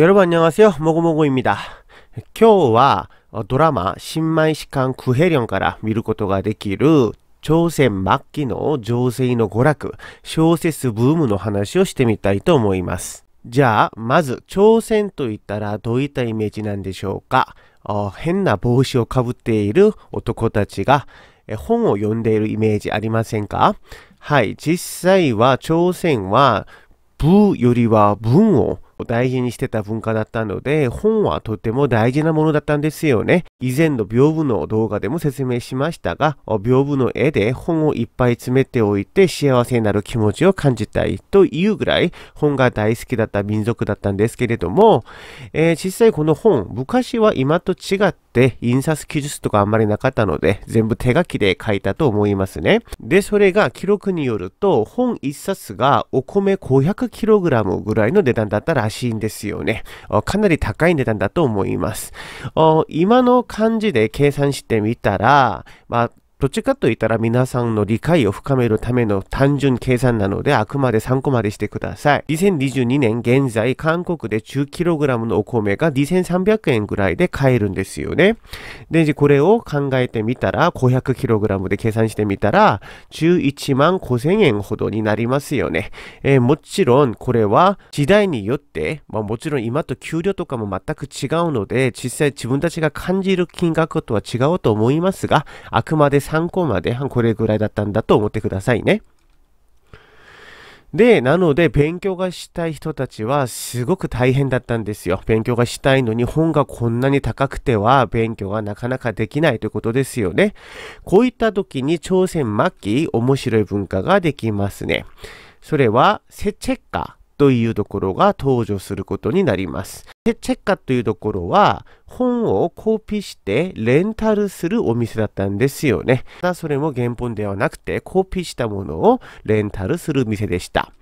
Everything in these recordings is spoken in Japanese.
여러분안녕하세요모고모고입니다今日はドラマ新米士官クヘリョンから見ることができる朝鮮末期の情勢の娯楽、小説ブームの話をしてみたいと思います。じゃあ、まず朝鮮といったらどういったイメージなんでしょうか変な帽子をかぶっている男たちが本を読んでいるイメージありませんかはい、実際は朝鮮は部ーよりは文を大事にしてた文化だったので、本はとても大事なものだったんですよね。以前の屏風の動画でも説明しましたが、屏風の絵で本をいっぱい詰めておいて幸せになる気持ちを感じたいというぐらい本が大好きだった民族だったんですけれども、えー、実際この本、昔は今と違って印刷記述とかあんまりなかったので、全部手書きで書いたと思いますね。で、それが記録によると、本1冊がお米 500kg ぐらいの値段だったらしいんですよね。かなり高い値段だと思います。今の感じで計算してみたら、まあ、どっちかと言ったら皆さんの理解を深めるための単純計算なのであくまで参考までしてください。2022年現在韓国で 10kg のお米が2300円ぐらいで買えるんですよね。で、これを考えてみたら 500kg で計算してみたら11万5000円ほどになりますよね。えー、もちろんこれは時代によって、まあ、もちろん今と給料とかも全く違うので実際自分たちが感じる金額とは違うと思いますがあくまで参考までこれぐらいだったんだと思ってくださいね。で、なので勉強がしたい人たちはすごく大変だったんですよ。勉強がしたいのに本がこんなに高くては勉強がなかなかできないということですよね。こういった時に朝鮮末期面白い文化ができますね。それは、せチェッカー。というところが登場することになります。で、チェッカというところは、本をコピーしてレンタルするお店だったんですよね。ただそれも原本ではなくて、コピーしたものをレンタルする店でした。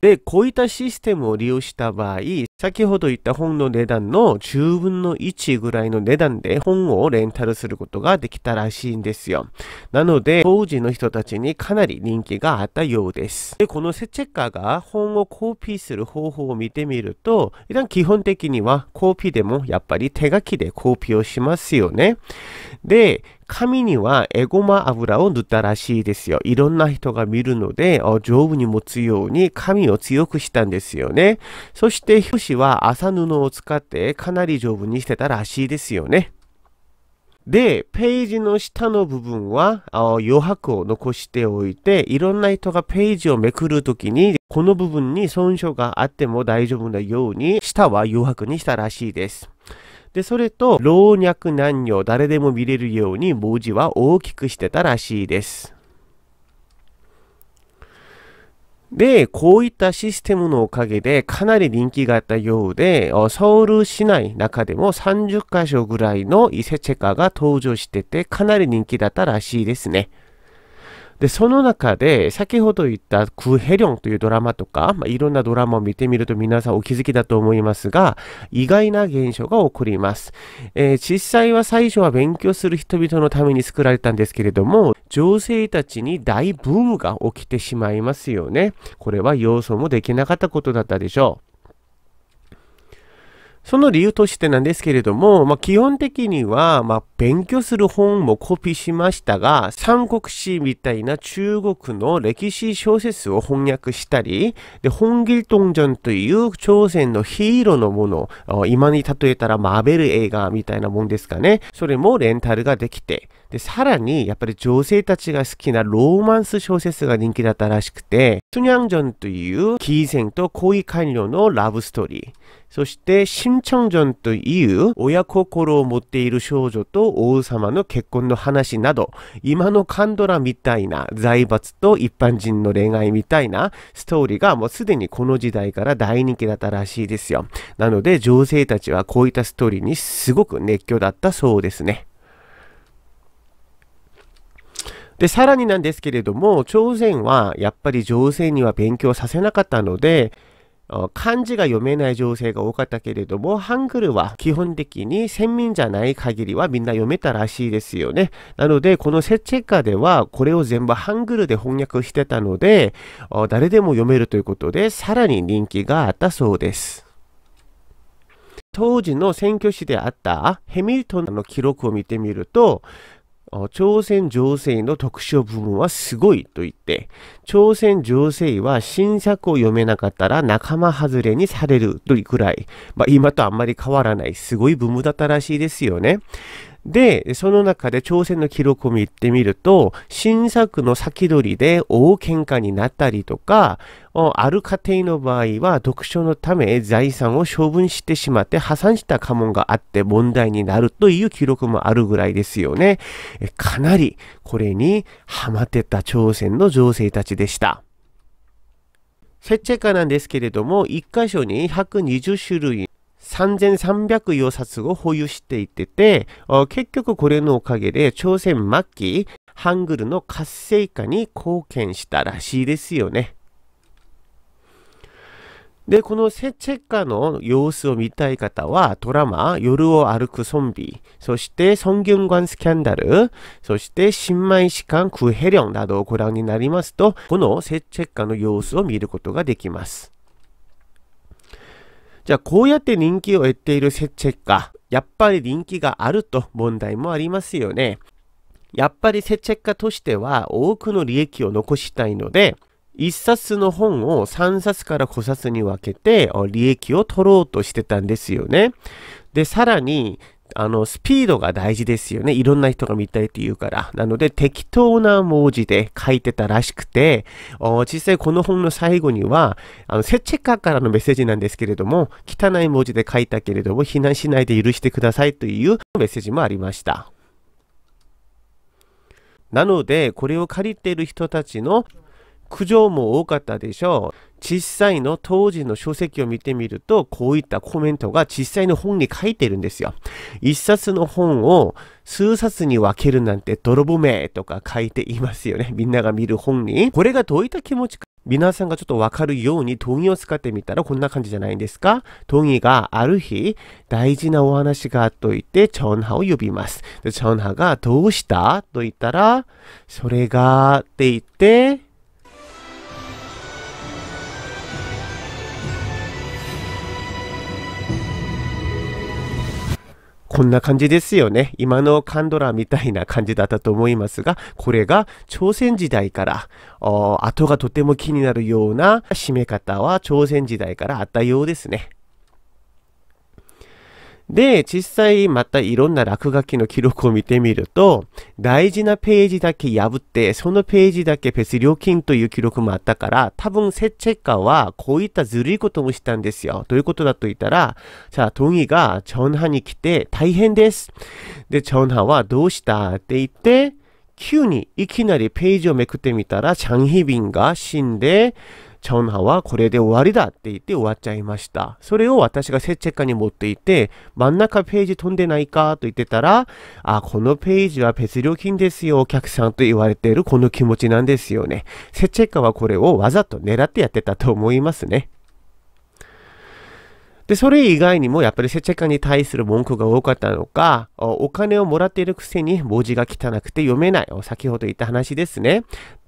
で、こういったシステムを利用した場合、先ほど言った本の値段の10分の1ぐらいの値段で本をレンタルすることができたらしいんですよ。なので、当時の人たちにかなり人気があったようです。で、このセチェッカーが本をコピーする方法を見てみると、一旦基本的にはコピーでもやっぱり手書きでコピーをしますよね。で、髪にはエゴマ油を塗ったらしいですよ。いろんな人が見るので、丈夫に持つように髪を強くしたんですよね。そして表紙は麻布を使ってかなり丈夫にしてたらしいですよね。で、ページの下の部分は余白を残しておいて、いろんな人がページをめくるときに、この部分に損傷があっても大丈夫なように、下は余白にしたらしいです。で、それと、老若男女、誰でも見れるように文字は大きくしてたらしいです。で、こういったシステムのおかげでかなり人気があったようで、ソウル市内中でも30カ所ぐらいの伊勢チェカが登場しててかなり人気だったらしいですね。で、その中で、先ほど言ったクヘリョンというドラマとか、まあ、いろんなドラマを見てみると皆さんお気づきだと思いますが、意外な現象が起こります。えー、実際は最初は勉強する人々のために作られたんですけれども、女性たちに大ブームが起きてしまいますよね。これは要素もできなかったことだったでしょう。その理由としてなんですけれども、まあ、基本的には、まあ、勉強する本もコピーしましたが、三国志みたいな中国の歴史小説を翻訳したり、で、本義東전という朝鮮のヒーローのもの、今に例えたらマーベル映画みたいなもんですかね。それもレンタルができて、で、さらに、やっぱり女性たちが好きなローマンス小説が人気だったらしくて、スニャンジョンというキーセンと恋官僚のラブストーリー、そして新ョンという親心を持っている少女と王様の結婚の話など、今のカンドラみたいな財閥と一般人の恋愛みたいなストーリーがもうすでにこの時代から大人気だったらしいですよ。なので女性たちはこういったストーリーにすごく熱狂だったそうですね。で、さらになんですけれども、朝鮮はやっぱり情勢には勉強させなかったので、漢字が読めない情勢が多かったけれども、ハングルは基本的に先民じゃない限りはみんな読めたらしいですよね。なので、このセチェカではこれを全部ハングルで翻訳してたので、誰でも読めるということで、さらに人気があったそうです。当時の選挙士であったヘミルトンの記録を見てみると、朝鮮情勢の特殊部分はすごいと言って、朝鮮情勢は新作を読めなかったら仲間外れにされるというくらい、まあ、今とあんまり変わらないすごいブームだったらしいですよね。で、その中で挑戦の記録を見てみると、新作の先取りで大喧嘩になったりとか、ある家庭の場合は読書のため財産を処分してしまって破産した家紋があって問題になるという記録もあるぐらいですよね。かなりこれにハマってた朝鮮の情勢たちでした。設チ家なんですけれども、1箇所に120種類3300余冊を保有していてて、結局これのおかげで朝鮮末期、ハングルの活性化に貢献したらしいですよね。で、このセチェカの様子を見たい方は、ドラマ、夜を歩くゾンビ、そして、ソンギュンガンスキャンダル、そして、新米士官クヘリョンなどをご覧になりますと、このセチェカの様子を見ることができます。じゃあこうやって人気を得ているチェッカー、やっぱり人気があると問題もありますよね。やっぱりセチェッカとしては多くの利益を残したいので、一冊の本を三冊から五冊に分けて利益を取ろうとしてたんですよね。で、さらにあの、スピードが大事ですよね。いろんな人が見たいって言うから。なので、適当な文字で書いてたらしくて、実際この本の最後には、あの、セチェカからのメッセージなんですけれども、汚い文字で書いたけれども、避難しないで許してくださいというメッセージもありました。なので、これを借りている人たちの苦情も多かったでしょう。実際の当時の書籍を見てみると、こういったコメントが実際の本に書いてるんですよ。一冊の本を数冊に分けるなんて泥褒めとか書いていますよね。みんなが見る本に。これがどういった気持ちか。皆さんがちょっとわかるように同意を使ってみたらこんな感じじゃないんですか同意がある日大事なお話があっといてチョンハを呼びます。でチョンハがどうしたと言ったらそれがって言ってこんな感じですよね。今のカンドラみたいな感じだったと思いますが、これが朝鮮時代から、後がとても気になるような締め方は朝鮮時代からあったようですね。で、実際またいろんな落書きの記録を見てみると、大事なページだけ破って、そのページだけ別料金という記録もあったから、多分セチェッカーはこういったずるいこともしたんですよ。どういうことだと言ったら、じゃあ、トンギがチョンハに来て大変です。で、チョンハはどうしたって言って、急にいきなりページをめくってみたら、チャンヒビンが死んで、チョンハはこれで終わりだって言って終わっちゃいました。それを私がせっちェカに持っていて、真ん中ページ飛んでないかと言ってたら、あ、このページは別料金ですよ、お客さんと言われているこの気持ちなんですよね。せっチェカはこれをわざと狙ってやってたと思いますね。で、それ以外にもやっぱりセチェカに対する文句が多かったのか、お金をもらっているくせに文字が汚くて読めない。先ほど言った話ですね。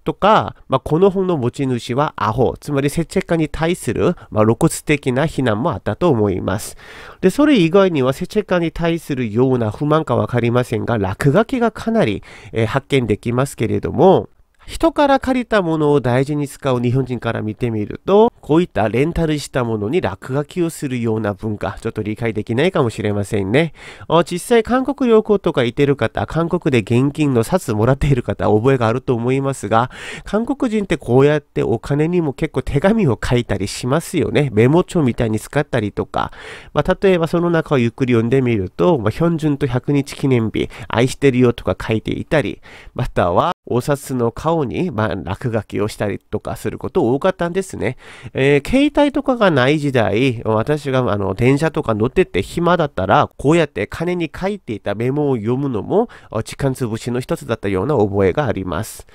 とか、まあ、この本の持ち主はアホ、つまり節約家に対する、まあ、露骨的な非難もあったと思います。で、それ以外には接着家に対するような不満かわかりませんが、落書きがかなり、えー、発見できますけれども、人から借りたものを大事に使う日本人から見てみると、こういったレンタルしたものに落書きをするような文化、ちょっと理解できないかもしれませんね。実際、韓国旅行とかいてる方、韓国で現金の札もらっている方、覚えがあると思いますが、韓国人ってこうやってお金にも結構手紙を書いたりしますよね。メモ帳みたいに使ったりとか。まあ、例えばその中をゆっくり読んでみると、まあ、ヒョンジュンと100日記念日、愛してるよとか書いていたり、または、お札の顔に、まあ、落書きをしたりとかすること多かったんですね。えー、携帯とかがない時代、私があの電車とか乗ってって暇だったら、こうやって金に書いていたメモを読むのも時間つぶしの一つだったような覚えがあります。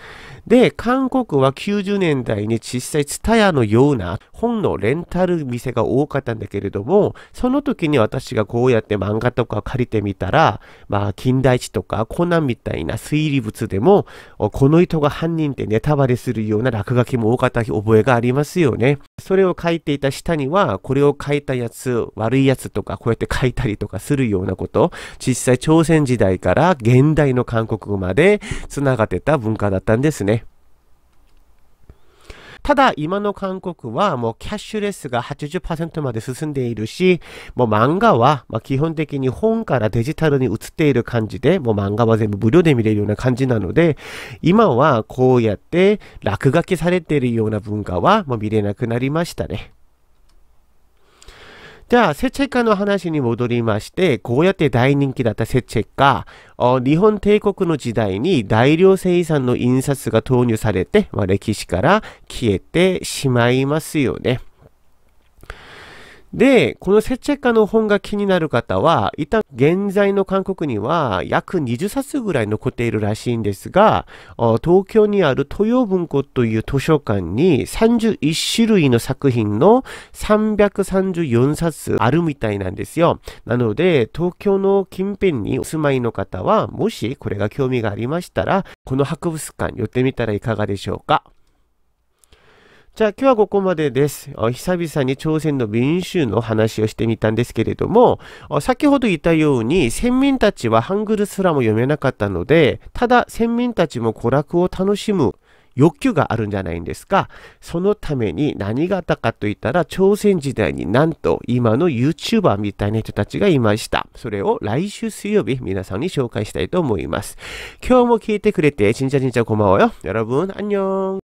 で、韓国は90年代に実際ツタヤのような本のレンタル店が多かったんだけれども、その時に私がこうやって漫画とか借りてみたら、まあ、近代地とかコナンみたいな推理物でも、この人が犯人ってネタバレするような落書きも多かった覚えがありますよね。それを書いていた下には、これを書いたやつ、悪いやつとか、こうやって書いたりとかするようなこと、実際朝鮮時代から現代の韓国語まで繋がってた文化だったんですね。ただ今の韓国はもうキャッシュレスが80%まで進んでいるし、もう漫画はま基本的に本からデジタルに移っている感じで、もう漫画は全部無料で見れるような感じなので、今はこうやって落書きされているような文化はもう見れなくなりましたね。じゃあ、セチェカの話に戻りまして、こうやって大人気だったセチェカ、日本帝国の時代に大量生産の印刷が投入されて、まあ、歴史から消えてしまいますよね。で、このセチェカの本が気になる方は、一旦現在の韓国には約20冊ぐらい残っているらしいんですが、東京にある豊文庫という図書館に31種類の作品の334冊あるみたいなんですよ。なので、東京の近辺にお住まいの方は、もしこれが興味がありましたら、この博物館寄ってみたらいかがでしょうか。じゃあ今日はここまでです。久々に朝鮮の民衆の話をしてみたんですけれども、先ほど言ったように先民たちはハングルすらも読めなかったので、ただ先民たちも娯楽を楽しむ欲求があるんじゃないんですか。そのために何があったかといったら、朝鮮時代になんと今の YouTuber みたいな人たちがいました。それを来週水曜日皆さんに紹介したいと思います。今日も聞いてくれて、ちんちゃちんちゃこんばんはよ。여러분안 녕。